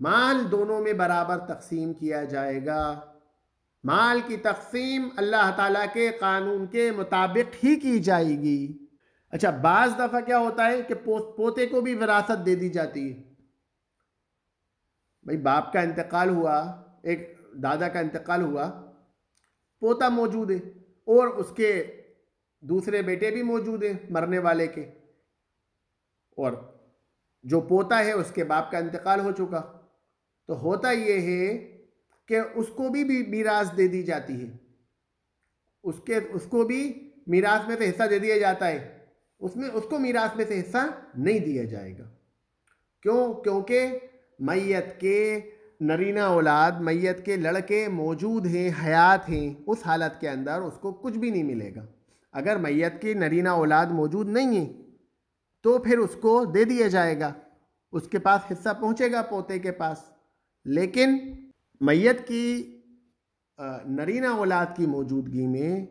माल दोनों में बराबर तकसीम किया जाएगा माल की तकसीम अल्लाह ताला के कानून के मुताबिक ही की जाएगी अच्छा बाज़ दफ़ा क्या होता है कि पो, पोते को भी विरासत दे दी जाती है भाई बाप का इंतकाल हुआ एक दादा का इंतकाल हुआ पोता मौजूद है और उसके दूसरे बेटे भी मौजूद हैं मरने वाले के और जो पोता है उसके बाप का इंतकाल हो चुका तो होता ये है कि उसको भी मीरास दे दी जाती है उसके उसको भी मीरास में से हिस्सा दे दिया जाता है उसमें उसको मीरास में से हिस्सा नहीं दिया जाएगा क्यों क्योंकि मैयत के नरीना औलाद मैत के लड़के मौजूद हैं हयात हैं उस हालत के अंदर उसको कुछ भी नहीं मिलेगा अगर मैत की नरीना औलाद मौजूद नहीं है तो फिर उसको दे दिया जाएगा उसके पास हिस्सा पहुंचेगा पोते के पास लेकिन मैत की नरीना औलाद की मौजूदगी में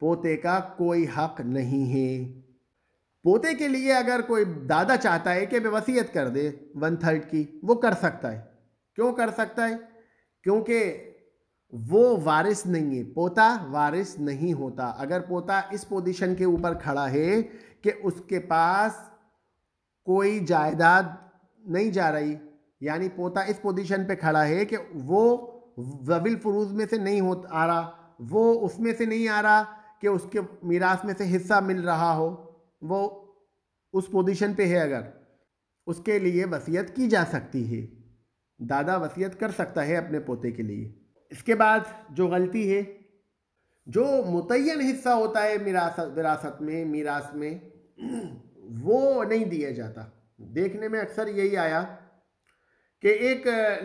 पोते का कोई हक नहीं है पोते के लिए अगर कोई दादा चाहता है कि वसीयत कर दे वन थर्ड की वो कर सकता है क्यों कर सकता है क्योंकि वो वारिस नहीं है पोता वारिस नहीं होता अगर पोता इस पोजीशन के ऊपर खड़ा है कि उसके पास कोई जायदाद नहीं जा रही यानी पोता इस पोजीशन पे खड़ा है कि वो वविल फरूज में से नहीं हो आ रहा वो उसमें से नहीं आ रहा कि उसके मीरास में से हिस्सा मिल रहा हो वो उस पोजीशन पे है अगर उसके लिए वसीयत की जा सकती है दादा वसीयत कर सकता है अपने पोते के लिए इसके बाद जो गलती है जो मुतन हिस्सा होता है विरासत विरासत में मीरास में वो नहीं दिया जाता देखने में अक्सर यही आया कि एक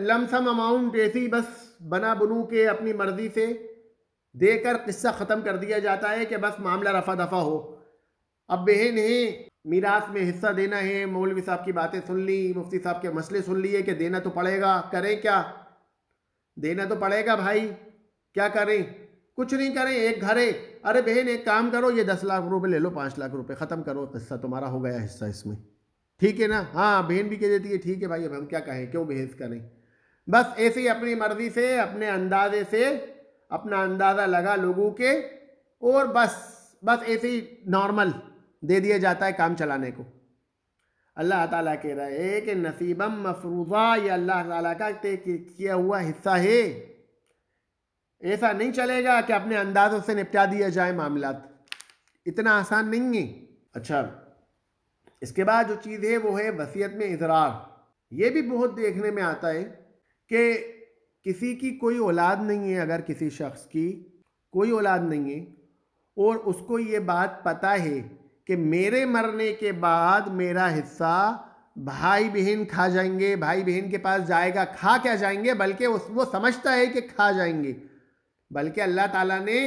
लमसम अमाउंट ऐसी बस बना बनू के अपनी मर्ज़ी से देकर किस्सा ख़त्म कर दिया जाता है कि बस मामला रफा दफ़ा हो अब बहन है मीरास में हिस्सा देना है मौलवी साहब की बातें सुन ली मुफ्ती साहब के मसले सुन लिए कि देना तो पड़ेगा करें क्या देना तो पड़ेगा भाई क्या करें कुछ नहीं करें एक घर है अरे बहन एक काम करो ये दस लाख रुपए ले लो पाँच लाख रुपए ख़त्म करो हिस्सा तुम्हारा हो गया हिस्सा इसमें ठीक है ना हाँ बहन भी कह देती है ठीक है भाई अब हम क्या कहें क्यों बहस करें बस ऐसे ही अपनी मर्जी से अपने अंदाजे से अपना अंदाज़ा लगा लोगों के और बस बस ऐसे ही नॉर्मल दे दिया जाता है काम चलाने को अल्लाह ताला कह रहा है कि नसीबम मफरूज़ा ये अल्लाह ताला का किया हुआ हिस्सा है ऐसा नहीं चलेगा कि अपने अंदाज़ों से निपटा दिया जाए मामला इतना आसान नहीं है अच्छा इसके बाद जो चीज़ है वो है वसीयत में इजरार ये भी बहुत देखने में आता है कि किसी की कोई औलाद नहीं है अगर किसी शख्स की कोई औलाद नहीं है और उसको ये बात पता है कि मेरे मरने के बाद मेरा हिस्सा भाई बहन खा जाएंगे भाई बहन के पास जाएगा खा क्या जाएंगे बल्कि उस वो समझता है कि खा जाएंगे बल्कि अल्लाह ताला ने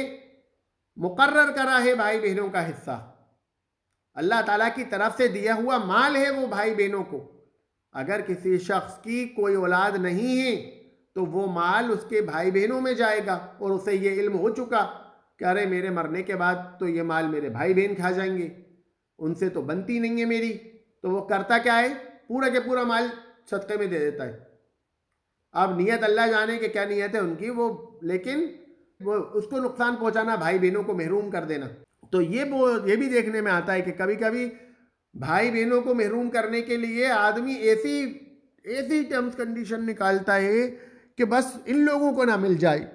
मुकर्र करा है भाई बहनों का हिस्सा अल्लाह ताला की तरफ से दिया हुआ माल है वो भाई बहनों को अगर किसी शख्स की कोई औलाद नहीं है तो वो माल उसके भाई बहनों में जाएगा और उसे ये इल्म हो चुका कि अरे मेरे मरने के बाद तो ये माल मेरे भाई बहन खा जाएंगे उनसे तो बनती नहीं है मेरी तो वो करता क्या है पूरा के पूरा माल सदक़े में दे देता है अब नीयत अल्लाह जाने के क्या नीयत है उनकी वो लेकिन वो उसको नुकसान पहुंचाना भाई बहनों को महरूम कर देना तो ये वो ये भी देखने में आता है कि कभी कभी भाई बहनों को महरूम करने के लिए आदमी ऐसी ऐसी टर्म्स कंडीशन निकालता है कि बस इन लोगों को ना मिल जाए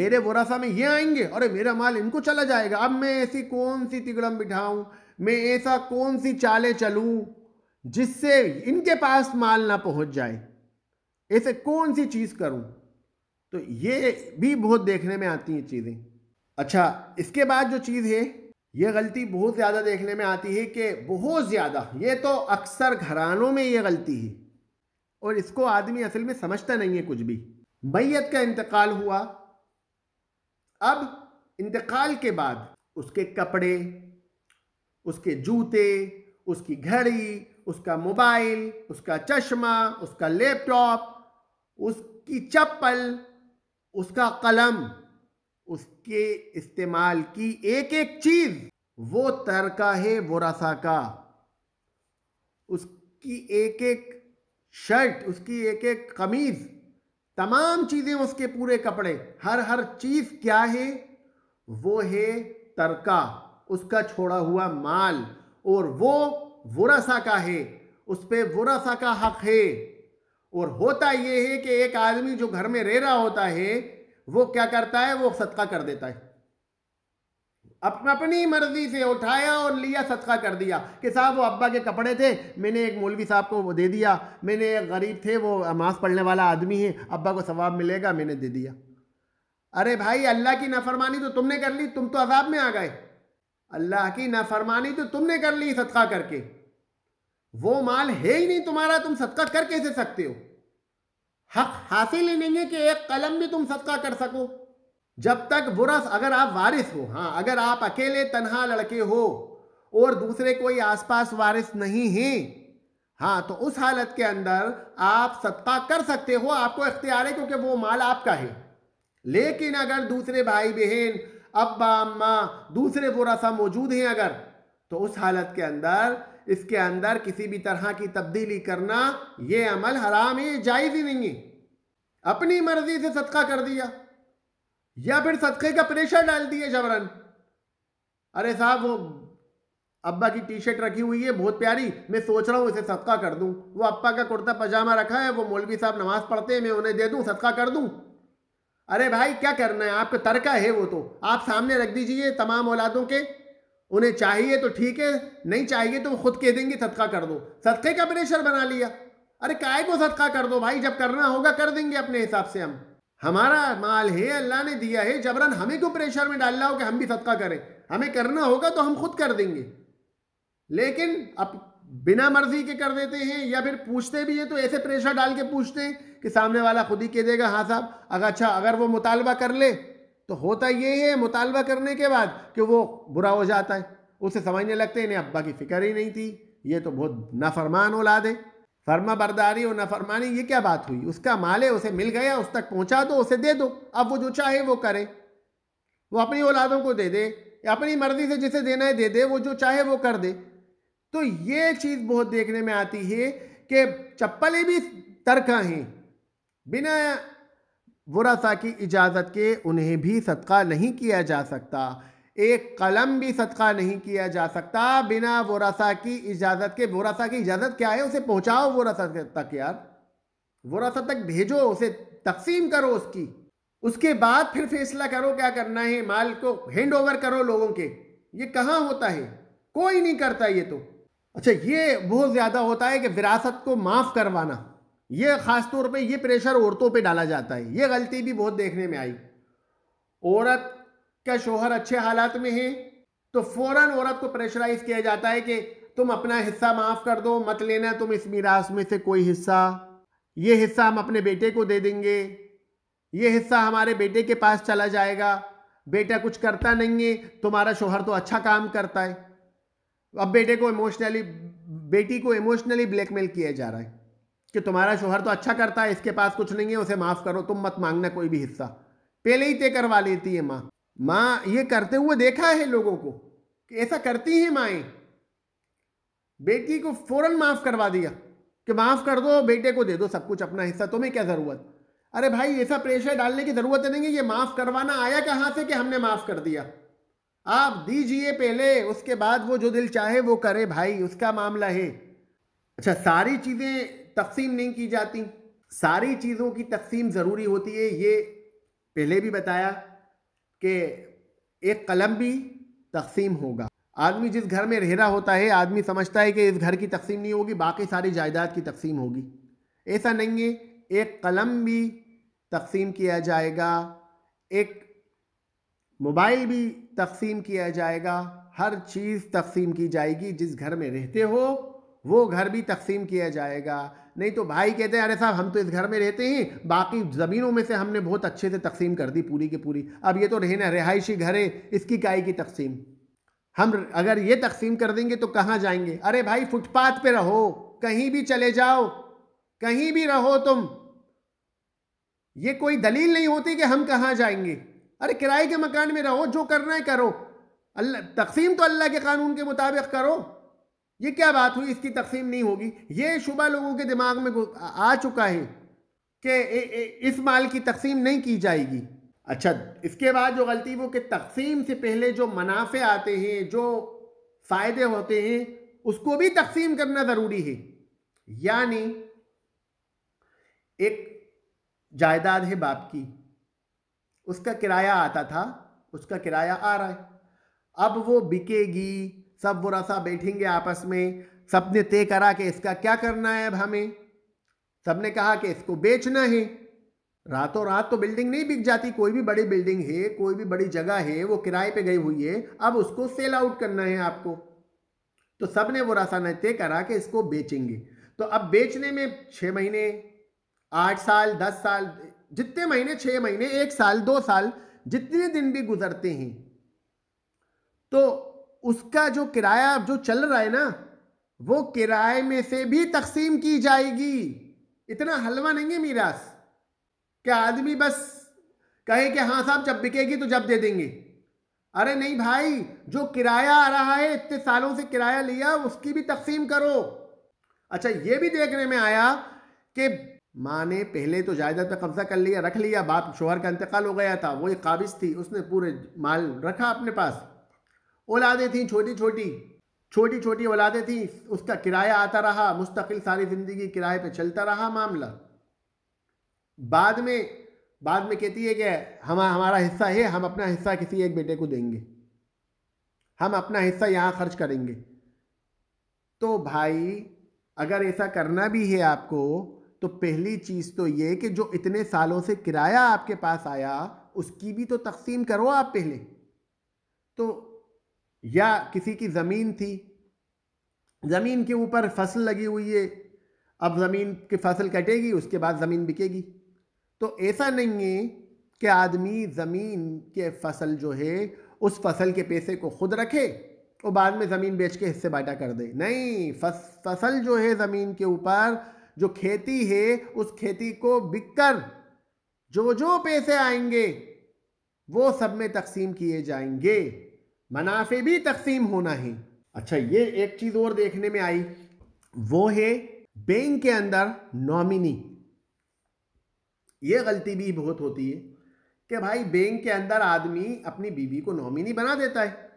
मेरे वरासा में ये आएंगे अरे मेरा माल इनको चला जाएगा अब मैं ऐसी कौन सी तिगड़म बिठाऊँ मैं ऐसा कौन सी चालें चलूं जिससे इनके पास माल ना पहुंच जाए ऐसे कौन सी चीज़ करूं तो ये भी बहुत देखने में आती हैं चीज़ें अच्छा इसके बाद जो चीज़ है ये गलती बहुत ज़्यादा देखने में आती है कि बहुत ज़्यादा ये तो अक्सर घरानों में ये गलती है और इसको आदमी असल में समझता नहीं है कुछ भी मैत का इंतकाल हुआ अब इंतकाल के बाद उसके कपड़े उसके जूते उसकी घड़ी उसका मोबाइल उसका चश्मा उसका लैपटॉप उसकी चप्पल उसका कलम उसके इस्तेमाल की एक एक चीज़ वो तरका है वो रसा का उसकी एक एक शर्ट उसकी एक एक कमीज तमाम चीज़ें उसके पूरे कपड़े हर हर चीज़ क्या है वो है तरका उसका छोड़ा हुआ माल और वो वरासा का है उस पर वरासा का हक है और होता यह है कि एक आदमी जो घर में रह रहा होता है वो क्या करता है वो सदका कर देता है अपनी मर्जी से उठाया और लिया सदका कर दिया कि साहब वो अब्बा के कपड़े थे मैंने एक मौलवी साहब को वो दे दिया मैंने एक गरीब थे वो नमाज पढ़ने वाला आदमी है अब्बा को सवाब मिलेगा मैंने दे दिया अरे भाई अल्लाह की नाफरमानी तो तुमने कर ली तुम तो अजाब में आ गए अल्लाह की नाफरमानी तो तुमने कर ली सदका करके वो माल है ही नहीं तुम्हारा तुम सदका कर कैसे सकते हो हक हासिल ही नहीं है कि एक कलम भी तुम सदका कर सको जब तक बुरस अगर आप वारिस हो हाँ अगर आप अकेले तनहा लड़के हो और दूसरे कोई आसपास वारिस नहीं है हाँ तो उस हालत के अंदर आप सदका कर सकते हो आपको इख्तियार है क्योंकि वो माल आपका है लेकिन अगर दूसरे भाई बहन अब्बा अम्मा दूसरे वोरासा मौजूद हैं अगर तो उस हालत के अंदर इसके अंदर किसी भी तरह की तब्दीली करना यह अमल हराम है जायज़ ही नहीं है अपनी मर्जी से सदका कर दिया या फिर सदक़े का प्रेशर डाल दिया जबरन अरे साहब वो अब्बा की टी शर्ट रखी हुई है बहुत प्यारी मैं सोच रहा हूँ इसे सदका कर दूँ वो अब्बा का कुर्ता पजामा रखा है वो मौलवी साहब नमाज़ पढ़ते हैं मैं उन्हें दे दूँ सदका कर दूँ अरे भाई क्या करना है आपका तर्का है वो तो आप सामने रख दीजिए तमाम औलादों के उन्हें चाहिए तो ठीक है नहीं चाहिए तो खुद कह देंगे सदका कर दो सदक़े का प्रेशर बना लिया अरे काय को सदका कर दो भाई जब करना होगा कर देंगे अपने हिसाब से हम हमारा माल है अल्लाह ने दिया है जबरन हमें क्यों प्रेशर में डालना हो कि हम भी सदका करें हमें करना होगा तो हम खुद कर देंगे लेकिन अब बिना मर्जी के कर देते हैं या फिर पूछते भी हैं तो ऐसे प्रेशर डाल के पूछते हैं कि सामने वाला खुद ही कह देगा हाँ साहब अगर अच्छा अगर वो मुतालबा कर ले तो होता ये है मुतालबा करने के बाद कि वो बुरा हो जाता है उसे समझने लगते हैं इन्हें अब्बा की फ़िक्र ही नहीं थी ये तो बहुत नाफरमान औलाद है फर्मा बरदारी और नाफरमानी ये क्या बात हुई उसका माल है उसे मिल गया उस तक पहुंचा दो उसे दे दो अब वो जो चाहे वो करे वो अपनी औलादों को दे दे अपनी मर्ज़ी से जिसे देना है दे दे वो जो चाहे वो कर दे तो ये चीज़ बहुत देखने में आती है कि चप्पलें भी तरखा हैं बिना वरासा की इजाज़त के उन्हें भी सदका नहीं किया जा सकता एक कलम भी सदका नहीं किया जा सकता बिना वरासा की इजाज़त के वरासा की इजाज़त क्या है उसे पहुंचाओ वरासा तक यार वरासा तक भेजो उसे तकसीम करो उसकी उसके बाद फिर फैसला करो क्या करना है माल को हैंड ओवर करो लोगों के ये कहाँ होता है कोई नहीं करता ये तो अच्छा ये बहुत ज़्यादा होता है कि विरासत को माफ़ करवाना ये ख़ास तौर पे ये प्रेशर औरतों पे डाला जाता है ये गलती भी बहुत देखने में आई औरत का शोहर अच्छे हालात में है तो फ़ौर औरत को प्रेशराइज किया जाता है कि तुम अपना हिस्सा माफ़ कर दो मत लेना तुम इस मीरास में से कोई हिस्सा ये हिस्सा हम अपने बेटे को दे देंगे ये हिस्सा हमारे बेटे के पास चला जाएगा बेटा कुछ करता नहीं है तुम्हारा शोहर तो अच्छा काम करता है अब बेटे को इमोशनली बेटी को इमोशनली ब्लैकमेल किया जा रहा है कि तुम्हारा शोहर तो अच्छा करता है इसके पास कुछ नहीं है उसे माफ़ करो तुम मत मांगना कोई भी हिस्सा पहले ही तय करवा लेती है माँ माँ ये करते हुए देखा है लोगों को कि ऐसा करती हैं माएँ बेटी को फ़ौरन माफ़ करवा दिया कि माफ़ कर दो बेटे को दे दो सब कुछ अपना हिस्सा तुम्हें क्या ज़रूरत अरे भाई ऐसा प्रेशर डालने की ज़रूरत नहीं है ये माफ़ करवाना आया कहाँ से कि हमने माफ़ कर दिया आप दीजिए पहले उसके बाद वो जो दिल चाहे वो करे भाई उसका मामला है अच्छा सारी चीज़ें तकसीम नहीं की जाती सारी चीज़ों की तकसीम ज़रूरी होती है ये पहले भी बताया कि एक कलम भी तकसीम होगा आदमी जिस घर में रह रहा होता है आदमी समझता है कि इस घर की तकसीम नहीं होगी बाकी सारी जायदाद की तकसीम होगी ऐसा नहीं है एक कलम भी तकसीम किया जाएगा एक मोबाइल भी तकसीम किया जाएगा हर चीज़ तकसीम की जाएगी जिस घर में रहते हो वो घर भी तकसीम किया जाएगा नहीं तो भाई कहते हैं अरे साहब हम तो इस घर में रहते हैं बाकी ज़मीनों में से हमने बहुत अच्छे से तकसीम कर दी पूरी की पूरी अब ये तो रहना रिहायशी घर है इसकी काय की तकसीम हम अगर ये तकसीम कर देंगे तो कहाँ जाएंगे अरे भाई फुटपाथ पे रहो कहीं भी चले जाओ कहीं भी रहो तुम ये कोई दलील नहीं होती कि हम कहाँ जाएंगे अरे किराए के मकान में रहो जो करना है करो अल्लाह तकसीम तो अल्लाह के कानून के मुताबिक करो ये क्या बात हुई इसकी तकसीम नहीं होगी ये शुबा लोगों के दिमाग में आ चुका है कि इस माल की तकसीम नहीं की जाएगी अच्छा इसके बाद जो गलती वो कि तकसीम से पहले जो मुनाफे आते हैं जो फ़ायदे होते हैं उसको भी तकसीम करना ज़रूरी है यानी एक जायदाद है बाप की उसका किराया आता था उसका किराया आ रहा है अब वो बिकेगी सब वो रसा बैठेंगे आपस में सबने तय करा कि इसका क्या करना है अब हमें सबने कहा कि इसको बेचना है रातों रात तो बिल्डिंग नहीं बिक जाती कोई भी बड़ी बिल्डिंग है कोई भी बड़ी जगह है वो किराए पे गई हुई है अब उसको सेल आउट करना है आपको तो सब ने वो रासायनिक तय करा कि इसको बेचेंगे तो अब बेचने में छः महीने आठ साल दस साल जितने महीने छह महीने एक साल दो साल जितने दिन भी गुजरते हैं तो उसका जो किराया जो चल रहा है ना वो किराए में से भी तकसीम की जाएगी इतना हलवा नहीं है मीरास क्या आदमी बस कहे कि हाँ साहब जब बिकेगी तो जब दे देंगे अरे नहीं भाई जो किराया आ रहा है इतने सालों से किराया लिया उसकी भी तकसीम करो अच्छा ये भी देखने में आया कि माँ ने पहले तो जायदाद पर कब्जा कर लिया रख लिया बाप शोहर का इंतकाल हो गया था वो एक काबिज थी उसने पूरे माल रखा अपने पास औलादें थीं छोटी छोटी छोटी छोटी औलादें थी उसका किराया आता रहा मुस्तकिल सारी ज़िंदगी किराए पर चलता रहा मामला बाद में बाद में कहती है कि हम हमारा हिस्सा है हम अपना हिस्सा किसी एक बेटे को देंगे हम अपना हिस्सा यहाँ खर्च करेंगे तो भाई अगर ऐसा करना भी है आपको तो पहली चीज़ तो ये कि जो इतने सालों से किराया आपके पास आया उसकी भी तो तकसीम करो आप पहले तो या किसी की ज़मीन थी ज़मीन के ऊपर फसल लगी हुई है अब ज़मीन की फसल कटेगी उसके बाद ज़मीन बिकेगी तो ऐसा नहीं है कि आदमी ज़मीन के फसल जो है उस फसल के पैसे को खुद रखे और बाद में ज़मीन बेच के हिस्से बाटा कर दे नहीं फस, फसल जो है ज़मीन के ऊपर जो खेती है उस खेती को बिककर जो जो पैसे आएंगे वो सब में तकसीम किए जाएंगे मुनाफे भी तकसीम होना है अच्छा ये एक चीज़ और देखने में आई वो है बैंक के अंदर नॉमिनी ये गलती भी बहुत होती है कि भाई बैंक के अंदर आदमी अपनी बीवी को नॉमिनी बना देता है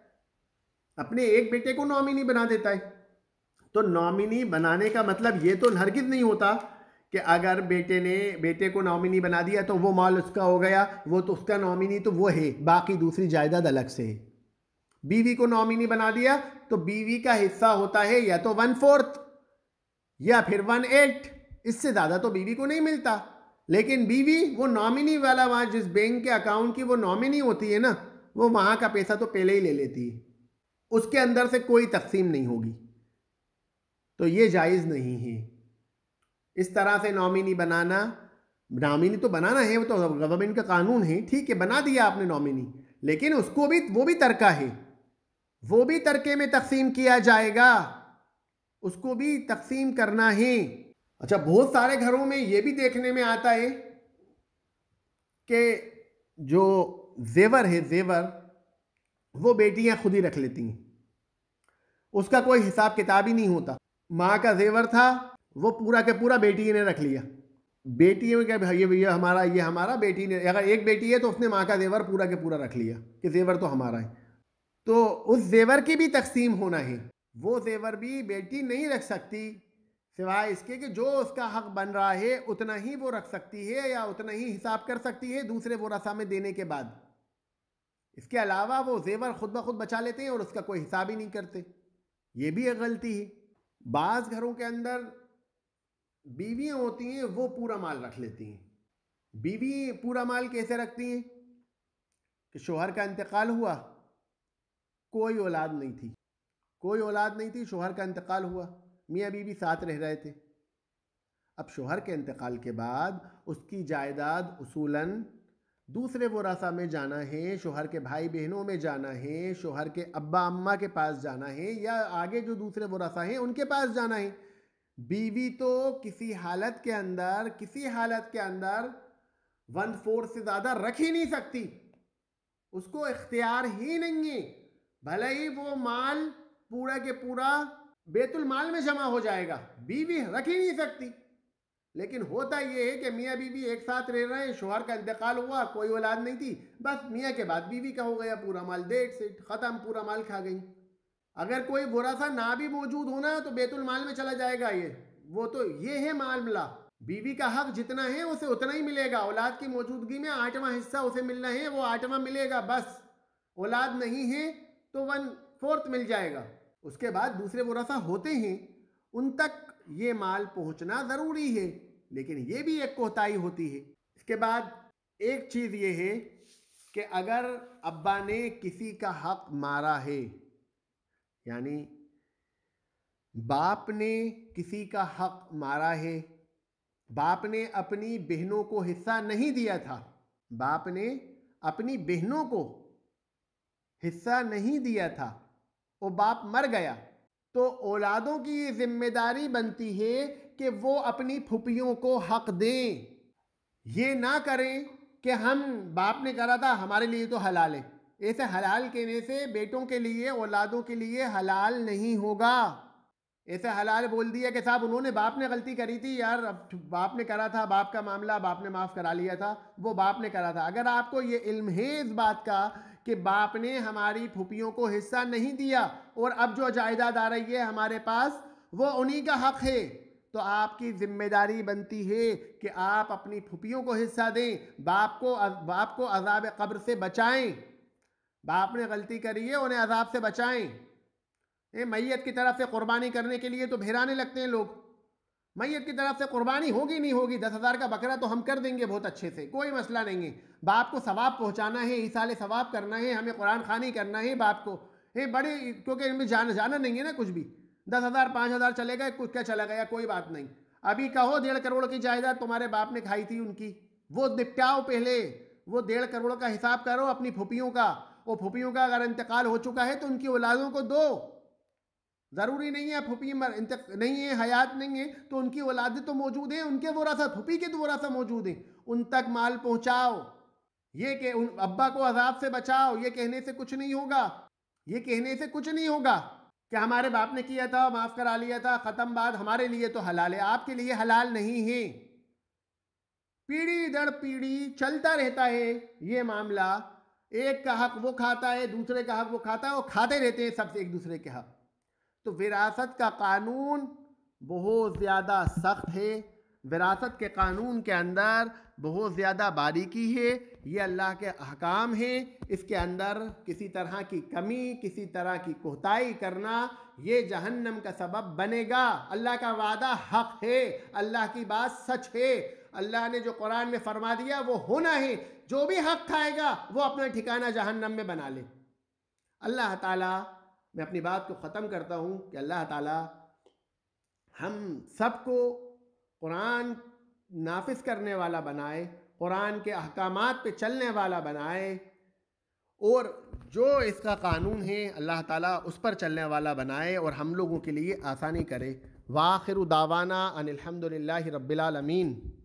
अपने एक बेटे को नॉमिनी बना देता है तो नॉमिनी बनाने का मतलब ये तो हरगिज नहीं होता कि अगर बेटे ने बेटे को नॉमिनी बना दिया तो वो माल उसका हो गया वो तो उसका नॉमिनी तो वो है बाकी दूसरी जायदाद अलग से है बीवी को नॉमिनी बना दिया तो बीवी का हिस्सा होता है या तो वन फोर्थ या फिर वन एट इससे ज़्यादा तो बीवी को नहीं मिलता लेकिन बीवी वो नॉमिनी वाला वहाँ जिस बैंक के अकाउंट की वो नॉमिनी होती है ना वो वहाँ का पैसा तो पहले ही ले लेती है उसके अंदर से कोई तकसीम नहीं होगी तो ये जायज़ नहीं है इस तरह से नॉमिनी बनाना नॉमिनी तो बनाना है वो तो गवर्नमेंट का कानून है ठीक है बना दिया आपने नॉमिनी लेकिन उसको भी वो भी तरका है वो भी तरके में तकसीम किया जाएगा उसको भी तकसीम करना है अच्छा बहुत सारे घरों में ये भी देखने में आता है कि जो जेवर है जेवर वो बेटियां खुद ही रख लेती हैं उसका कोई हिसाब किताब ही नहीं होता माँ का जेवर था वो पूरा के पूरा बेटी ने रख लिया बेटी में क्या भैया भैया हमारा ये हमारा बेटी ने अगर एक बेटी है तो उसने माँ का जेवर पूरा के पूरा रख लिया कि जेवर तो हमारा है तो उस जेवर की भी तकसीम होना है वो जेवर भी बेटी नहीं रख सकती सिवाय इसके कि जो उसका हक बन रहा है उतना ही वो रख सकती है या उतना ही हिसाब कर सकती है दूसरे वो रसा में देने के बाद इसके अलावा वो जेवर खुद ब खुद बचा लेते हैं और उसका कोई हिसाब ही नहीं करते ये भी एक गलती है बाज घरों के अंदर बीवियां होती हैं वो पूरा माल रख लेती हैं बीवी पूरा माल कैसे रखती हैं कि शोहर का इंतकाल हुआ कोई औलाद नहीं थी कोई औलाद नहीं थी शोहर का इंतकाल हुआ मियाँ बीवी साथ रह रहे थे अब शोहर के इंतकाल के बाद उसकी जायदाद उसूलन दूसरे वो रसा में जाना है शोहर के भाई बहनों में जाना है शोहर के अब्बा अम्मा के पास जाना है या आगे जो दूसरे वो रसा हैं उनके पास जाना है बीवी तो किसी हालत के अंदर किसी हालत के अंदर वन फोर से ज़्यादा रख ही नहीं सकती उसको इख्तियार ही नहीं है भले ही वो माल पूरा के पूरा बेतुल माल में जमा हो जाएगा बीवी रख ही नहीं सकती लेकिन होता यह है कि मियाँ बीवी एक साथ रह रहे हैं शोहर का इंतकाल हुआ कोई औलाद नहीं थी बस मियाँ के बाद बीवी का हो गया पूरा माल डेट सेट ख़त्म पूरा माल खा गई अगर कोई बुरासा ना भी मौजूद होना तो बेतुल माल में चला जाएगा ये वो तो ये है मामला बीवी का हक जितना है उसे उतना ही मिलेगा औलाद की मौजूदगी में आठवां हिस्सा उसे मिलना है वो आठवां मिलेगा बस औलाद नहीं है तो वन फोर्थ मिल जाएगा उसके बाद दूसरे बुरासा होते हैं उन तक ये माल पहुंचना ज़रूरी है लेकिन ये भी एक कोताही होती है इसके बाद एक चीज़ ये है कि अगर अब्बा ने किसी का हक मारा है यानी बाप ने किसी का हक मारा है बाप ने अपनी बहनों को हिस्सा नहीं दिया था बाप ने अपनी बहनों को हिस्सा नहीं दिया था वो बाप मर गया तो औलादों की ये जिम्मेदारी बनती है कि वो अपनी फुपियों को हक दें ये ना करें कि हम बाप ने करा था हमारे लिए तो हलाल है ऐसे हलाल कहने से बेटों के लिए औलादों के लिए हलाल नहीं होगा ऐसे हलाल बोल दिया कि साहब उन्होंने बाप ने गलती करी थी यार अब बाप ने करा था बाप का मामला बाप ने माफ़ करा लिया था वो बाप ने करा था अगर आपको ये इल्म है इस बात का कि बाप ने हमारी फुपियों को हिस्सा नहीं दिया और अब जो जायदाद आ रही है हमारे पास वो उन्हीं का हक है तो आपकी जिम्मेदारी बनती है कि आप अपनी फुपियों को हिस्सा दें बाप को बाप को अजाब कब्र से बचाएं बाप ने गलती करी है उन्हें अजाब से बचाएं ये मैयत की तरफ से कुर्बानी करने के लिए तो भिराने लगते हैं लोग मैयत की तरफ से कुर्बानी होगी नहीं होगी दस हज़ार का बकरा तो हम कर देंगे बहुत अच्छे से कोई मसला नहीं है बाप को सवाब पहुँचाना है ईसाल सवाब करना है हमें कुरान खानी करना है बाप को ये बड़े क्योंकि इनमें जाना जाना नहीं है ना कुछ भी दस हज़ार पाँच हज़ार चले गए कुछ क्या चला गया कोई बात नहीं अभी कहो डेढ़ करोड़ की जायदाद तुम्हारे बाप ने खाई थी उनकी वो निपटाओ पहले वो डेढ़ करोड़ का हिसाब करो अपनी फुपियों का वो फुपियों का अगर इंतकाल हो चुका है तो उनकी औलादों को दो ज़रूरी नहीं है फुपी मर नहीं है हयात नहीं है तो उनकी औलादे तो मौजूद हैं उनके वरासा फुपी के तो वरासा मौजूद हैं उन तक माल पहुंचाओ ये के उन अब्बा को अजाब से बचाओ ये कहने से कुछ नहीं होगा ये कहने से कुछ नहीं होगा क्या हमारे बाप ने किया था माफ़ करा लिया था ख़त्म बात हमारे लिए तो हलाल है आपके लिए हलाल नहीं है पीढ़ी दर पीढ़ी चलता रहता है ये मामला एक का हक वो खाता है दूसरे का हक वो खाता है वो खाते रहते हैं सबसे एक दूसरे के हक तो विरासत का कानून बहुत ज़्यादा सख्त है विरासत के कानून के अंदर बहुत ज़्यादा बारीकी है ये अल्लाह के अहकाम हैं इसके अंदर किसी तरह की कमी किसी तरह की कोताही करना ये जहन्नम का सबब बनेगा अल्लाह का वादा हक है अल्लाह की बात सच है अल्लाह ने जो कुरान में फरमा दिया वो होना है जो भी हक खाएगा वो अपना ठिकाना जहन्नम में बना ले अल्लाह ताला मैं अपनी बात को ख़त्म करता हूँ कि अल्लाह ताला हम सबको कुरान नाफिस करने वाला बनाए कुरान के अहकाम पे चलने वाला बनाए और जो इसका कानून है अल्लाह ताला उस पर चलने वाला बनाए और हम लोगों के लिए आसानी करे वाखिर दावाना अनिलहमदिल्ला रबालमीन